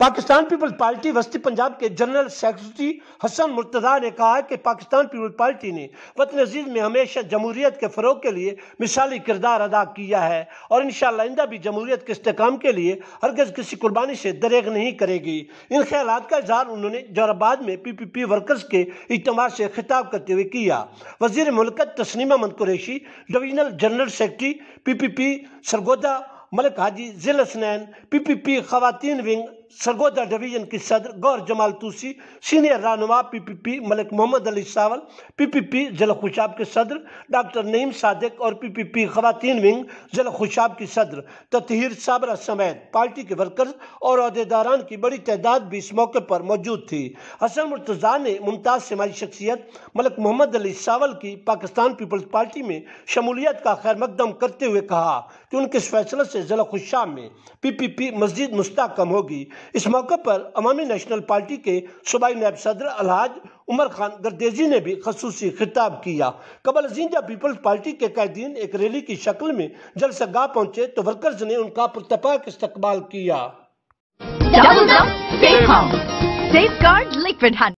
Pakistan peoples party वस्ती पंजाब के general secretary Hasan मुर्तदा ने कहा कि पाकिस्तान पीपल्स पार्टी ने वतन अजीज में हमेशा जमहूरियत के फ़रोग के लिए मिसाली किरदार अदा किया है और इन शंदा भी जमहूरियत के इसकाम के लिए हरगज़ किसी कुर्बानी से दरेग नहीं करेगी इन ख्याल का इजहार उन्होंने जौराबाद में पी पी पी वर्कर्स के इजतम से खिताब करते हुए किया वजीर मुलकत तस्नीमा मन Qureshi divisional general secretary P P P Sargodha Malik Haji जिल हसनैन पी पी पी खातन विंग सरगोदा डिवीजन की सदर गौर जमाल तूसी सीनियर रहनुमा पीपीपी मलिक मोहम्मद अली सावल पीपीपी जिला खुशाब के सदर डॉक्टर नईम सादिक और पीपीपी खवातीन विंग जिला खुशाब की सदर ततहीर साबरा समेत पार्टी के वर्कर्स और अहदेदारान की बड़ी तादाद भी इस मौके पर मौजूद थी हसन मुर्तज़ा ने मुमताज़ समाजी शख्सियत मलिक मोहम्मद अली सावल की पाकिस्तान पीपल्स पार्टी में शमूलियत का खैर मकदम करते हुए कहा कि उनके इस फैसले से जिला खुशाब में पीपीपी मजीद मुस्तकम होगी इस मौके पर अवामी नेशनल पार्टी के सूबाई नायब सदर अलहाज उमर खान गर्देजी ने भी खसूस खिताब किया कबल अजीम जब पीपल्स पार्टी के कैदीन एक रैली की शक्ल में जलसगाह पहुंचे तो वर्कर्स ने उनका पुरतपाक इस्ते किया